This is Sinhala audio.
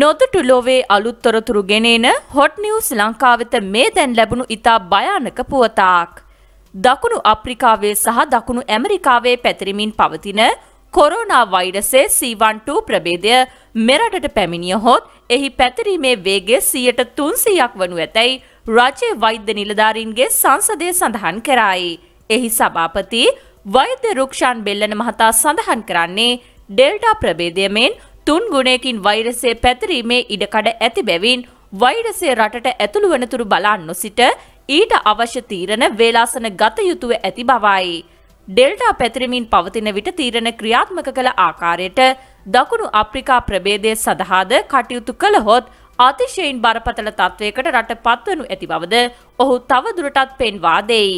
නොදුටුලොවේ අලුත්තොරතුරු ගෙනන හොට් නිියස් ලංකාවෙත මේ දැන් ලැබුණු ඉතා භයානක පුවතාක්. දකුණු අප්‍රිකාවේ සහ දකුණු ඇමරිකාවේ පැතිරිමින් පවතින කොරෝනා වෛඩසේ සීවන්ටූ ප්‍රබේදය මෙරටට පැමිණිය හොත් එහි පැතිරීමේ වේගේ සියයට තුන්සීයක් වනු ඇතැයි රජය වෛද්‍ය නිලධාරීන්ගේ සංසදය සඳහන් කරයි. එහි සභාපති වෛද්‍ය රුක්ෂාන් බෙල්ලන මහතා සඳහන් කරන්නේ ඩෙල්ටා ප්‍රබේදය මෙන් තුන් ගුණයකින් වෛරසය පැතිරීමේ ඉඩකඩ ඇති බැවින් වෛරසය රටට ඇතුළු වනතුරු බලා නොසිට ඊට අවශ්‍ය තීරණ වේලාසන ගත යුතුව ඇති බවයි. ඩෙල්ටා පැතිරමින් පවතින විට තීරණ ක්‍රියාත්මක කළ ආකාරයට දකුණු අප්‍රිකා ප්‍රබේදය සඳහාද කටයුතු කළහොත් අතිශයින් බරපතල තත්ත්වයකට රට පත්වනු ඇති බවද ඔහු තවදුරටත් පෙන්වා දෙයි.